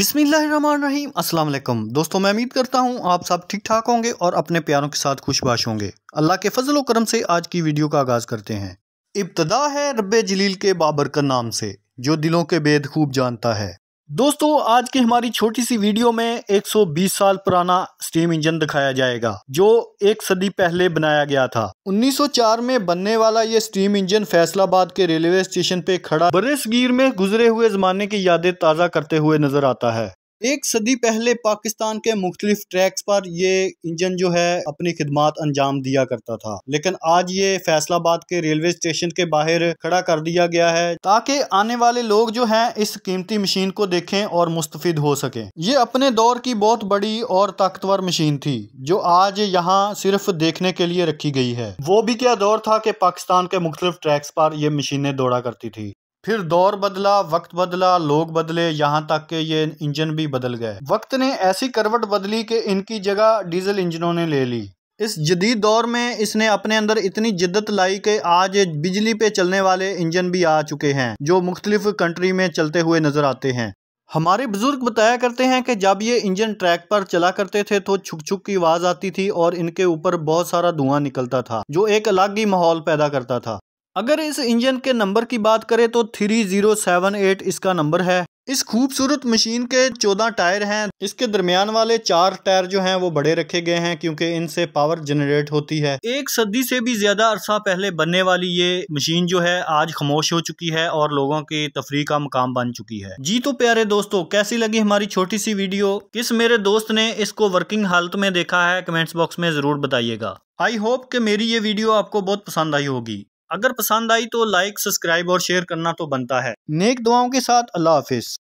बिसमीम असलम दोस्तों मैं उम्मीद करता हूँ आप सब ठीक ठाक होंगे और अपने प्यारों के साथ खुशबाश होंगे अल्लाह के फजल करम से आज की वीडियो का आगाज़ करते हैं इब्तदा है रब जलील के बाबर का नाम से जो दिलों के बेद खूब जानता है दोस्तों आज की हमारी छोटी सी वीडियो में 120 साल पुराना स्टीम इंजन दिखाया जाएगा जो एक सदी पहले बनाया गया था 1904 में बनने वाला ये स्टीम इंजन फैसलाबाद के रेलवे स्टेशन पे खड़ा बरेसगीर में गुजरे हुए जमाने की यादें ताज़ा करते हुए नजर आता है एक सदी पहले पाकिस्तान के मुख्तलिफ ट्रैक्स पर ये इंजन जो है अपनी खिदमात अंजाम दिया करता था लेकिन आज ये फैसलाबाद के रेलवे स्टेशन के बाहर खड़ा कर दिया गया है ताकि आने वाले लोग जो हैं इस कीमती मशीन को देखें और मुस्तफ़ हो सकें ये अपने दौर की बहुत बड़ी और ताकतवर मशीन थी जो आज यहाँ सिर्फ देखने के लिए रखी गई है वो भी क्या दौर था कि पाकिस्तान के मुख्तलिफ ट्रैक्स पर यह मशीनें दौड़ा करती थी फिर दौर बदला वक्त बदला लोग बदले यहाँ तक के ये इंजन भी बदल गए वक्त ने ऐसी करवट बदली कि इनकी जगह डीजल इंजनों ने ले ली इस जदीद दौर में इसने अपने अंदर इतनी जिद्दत लाई कि आज बिजली पे चलने वाले इंजन भी आ चुके हैं जो मुख्तलिफ कंट्री में चलते हुए नज़र आते हैं हमारे बुज़ुर्ग बताया करते हैं कि जब ये इंजन ट्रैक पर चला करते थे तो छुक छुक की आवाज़ आती थी और इनके ऊपर बहुत सारा धुआं निकलता था जो एक अलग ही माहौल पैदा करता था अगर इस इंजन के नंबर की बात करें तो 3078 इसका नंबर है इस खूबसूरत मशीन के 14 टायर हैं इसके दरमियान वाले चार टायर जो हैं वो बड़े रखे गए हैं क्योंकि इनसे पावर जनरेट होती है एक सदी से भी ज्यादा अरसा पहले बनने वाली ये मशीन जो है आज खामोश हो चुकी है और लोगों की तफरी का मकाम बन चुकी है जी तो प्यारे दोस्तों कैसी लगी हमारी छोटी सी वीडियो किस मेरे दोस्त ने इसको वर्किंग हालत में देखा है कमेंट्स बॉक्स में जरूर बताइएगा आई होप के मेरी ये वीडियो आपको बहुत पसंद आई होगी अगर पसंद आई तो लाइक सब्सक्राइब और शेयर करना तो बनता है नेक दुआओं के साथ अल्लाह हाफिज़